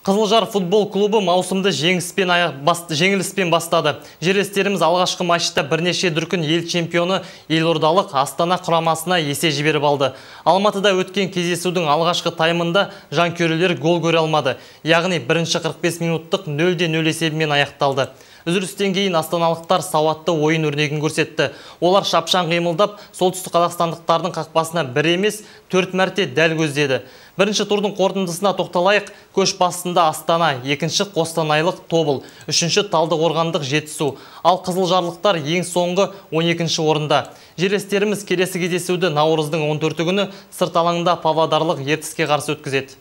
Қызылжар футбол клубы маусымды жеңіспен жеңіліспен бастады. Жерлестеріміз алғашқы матчта бірнеше дүркін ел чемпионы елордалық Астана құрамасына есе жіберіп алды. Алматыда өткен кезесудің алғашқы таймында жанкөрелер гол көре алмады. Яғни бірінші 45 минуттық 0-0 есебімен аяқталды. Үзілістен кейін астаналықтар сауатты ойын өрнегін көрсетті. Олар шапшан қимылдап, солтүстік қазақстандықтардың қақпасына бір емес, төрт мәрте дәл көздеді. Бірінші турдың қорытындысына тоқталайық, көш басында Астана, екінші Қостанайлық Тобыл, үшінші Талдықорғандық Жетісу, ал қызыл Қызылжарлықтар ең соңғы 12-ші орында. Жерестеріміз келесі кездесуді наурыздың 14 күні сырт алаңда ертіске қарсы өткізеді.